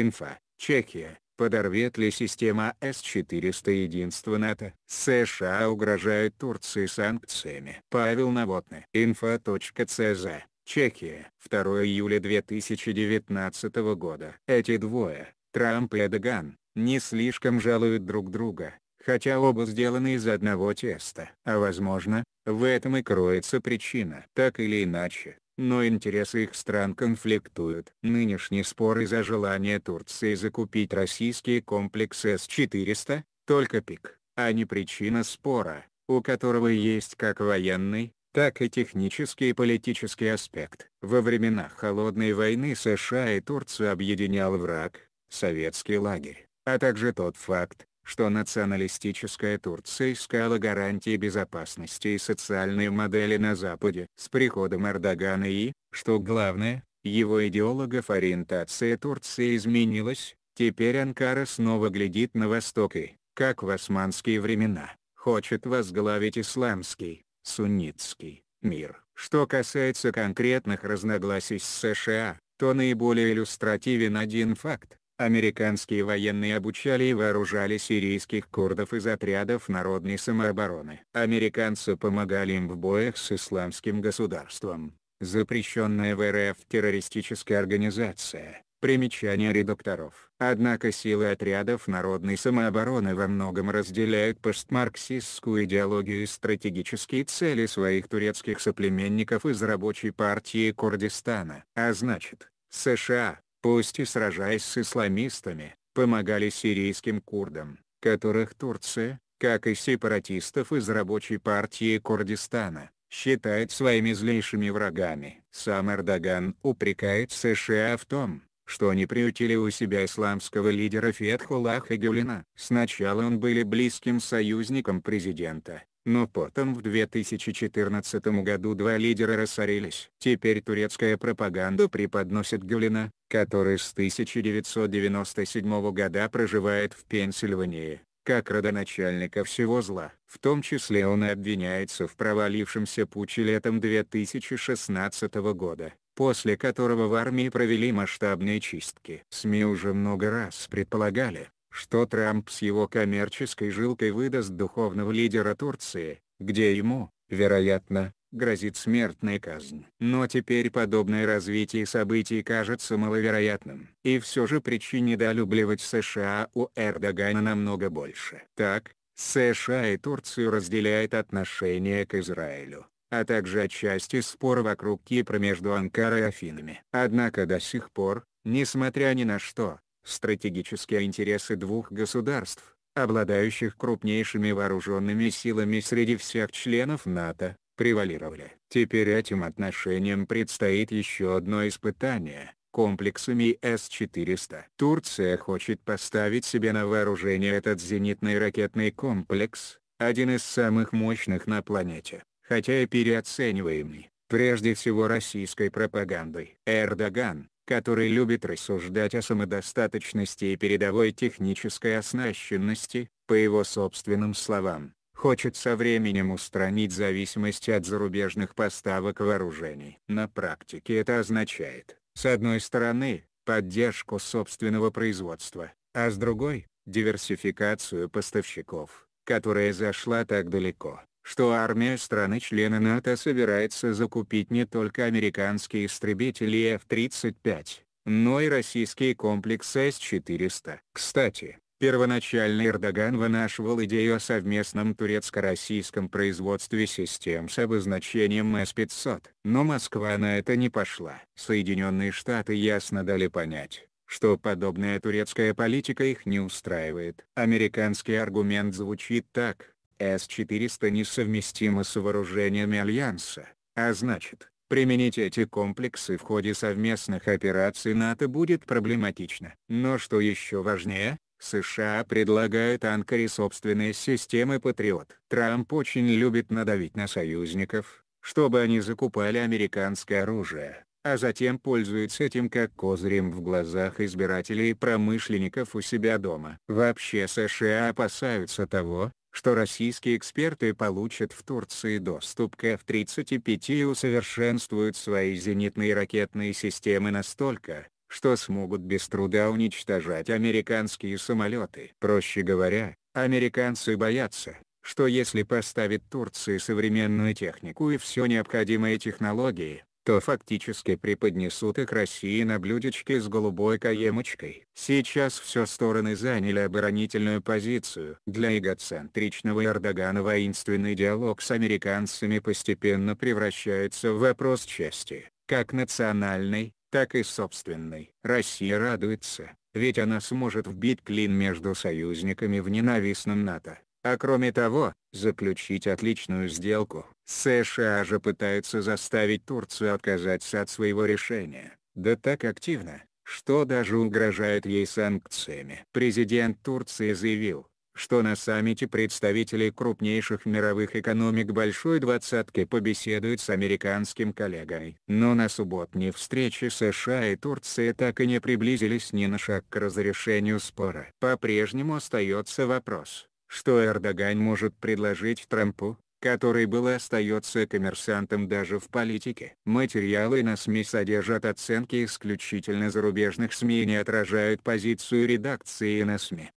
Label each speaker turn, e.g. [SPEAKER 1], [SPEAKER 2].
[SPEAKER 1] Инфа. Чехия. Подорвет ли система С-400 единство НАТО? США угрожают Турции санкциями. Павел Наводный. Инфо.цз. Чехия. 2 июля 2019 года. Эти двое, Трамп и Эдоган, не слишком жалуют друг друга, хотя оба сделаны из одного теста. А возможно, в этом и кроется причина. Так или иначе, но интересы их стран конфликтуют. Нынешний спор из-за желания Турции закупить российские комплексы С-400, только пик, а не причина спора, у которого есть как военный, так и технический и политический аспект. Во времена Холодной войны США и Турцию объединял враг, советский лагерь, а также тот факт, что националистическая Турция искала гарантии безопасности и социальные модели на Западе. С приходом Эрдогана и, что главное, его идеологов ориентация Турции изменилась, теперь Анкара снова глядит на восток и, как в османские времена, хочет возглавить исламский, суннитский, мир. Что касается конкретных разногласий с США, то наиболее иллюстративен один факт, Американские военные обучали и вооружали сирийских курдов из отрядов народной самообороны. Американцы помогали им в боях с исламским государством. Запрещенная в РФ террористическая организация. Примечание редакторов. Однако силы отрядов народной самообороны во многом разделяют постмарксистскую идеологию и стратегические цели своих турецких соплеменников из рабочей партии Курдистана. А значит, США, пусть и сражаясь с исламистами, помогали сирийским курдам, которых Турция, как и сепаратистов из Рабочей партии Курдистана, считает своими злейшими врагами. Сам Эрдоган упрекает США в том, что они приютили у себя исламского лидера Фетхулаха Гюлина. Сначала он были близким союзником президента, но потом в 2014 году два лидера рассорились. Теперь турецкая пропаганда преподносит Гюлина, который с 1997 года проживает в Пенсильвании, как родоначальника всего зла. В том числе он и обвиняется в провалившемся пуче летом 2016 года после которого в армии провели масштабные чистки. СМИ уже много раз предполагали, что Трамп с его коммерческой жилкой выдаст духовного лидера Турции, где ему, вероятно, грозит смертная казнь. Но теперь подобное развитие событий кажется маловероятным. И все же причин недолюбливать США у Эрдогана намного больше. Так, США и Турцию разделяет отношение к Израилю а также отчасти спор вокруг Кипра между Анкарой и Афинами. Однако до сих пор, несмотря ни на что, стратегические интересы двух государств, обладающих крупнейшими вооруженными силами среди всех членов НАТО, превалировали. Теперь этим отношениям предстоит еще одно испытание – комплексами С-400. Турция хочет поставить себе на вооружение этот зенитный ракетный комплекс, один из самых мощных на планете, хотя и переоцениваемый, прежде всего российской пропагандой. Эрдоган, который любит рассуждать о самодостаточности и передовой технической оснащенности, по его собственным словам, хочет со временем устранить зависимость от зарубежных поставок вооружений. На практике это означает, с одной стороны, поддержку собственного производства, а с другой – диверсификацию поставщиков, которая зашла так далеко, что армия страны-члена НАТО собирается закупить не только американские истребители F-35, но и российский комплекс С-400. Кстати, первоначально Эрдоган вынашивал идею о совместном турецко-российском производстве систем с обозначением С-500, но Москва на это не пошла. Соединенные Штаты ясно дали понять, что подобная турецкая политика их не устраивает. Американский аргумент звучит так – с-400 несовместимы с вооружениями Альянса, а значит, применить эти комплексы в ходе совместных операций НАТО будет проблематично. Но что еще важнее, США предлагают Анкаре собственные системы «Патриот». Трамп очень любит надавить на союзников, чтобы они закупали американское оружие, а затем пользуется этим как козырем в глазах избирателей и промышленников у себя дома. Вообще США опасаются того, что российские эксперты получат в Турции доступ к F-35 и усовершенствуют свои зенитные ракетные системы настолько, что смогут без труда уничтожать американские самолеты. Проще говоря, американцы боятся, что если поставить Турции современную технику и все необходимые технологии, то фактически преподнесут их России на блюдечке с голубой каемочкой. Сейчас все стороны заняли оборонительную позицию. Для эгоцентричного Эрдогана воинственный диалог с американцами постепенно превращается в вопрос чести, как национальный, так и собственный. Россия радуется, ведь она сможет вбить клин между союзниками в ненавистном НАТО. А кроме того, заключить отличную сделку. США же пытаются заставить Турцию отказаться от своего решения, да так активно, что даже угрожает ей санкциями. Президент Турции заявил, что на саммите представители крупнейших мировых экономик Большой Двадцатки побеседуют с американским коллегой. Но на субботней встрече США и Турция так и не приблизились ни на шаг к разрешению спора. По-прежнему остается вопрос, что Эрдоган может предложить Трампу, который был и остается коммерсантом даже в политике. Материалы на СМИ содержат оценки исключительно зарубежных СМИ и не отражают позицию редакции на СМИ.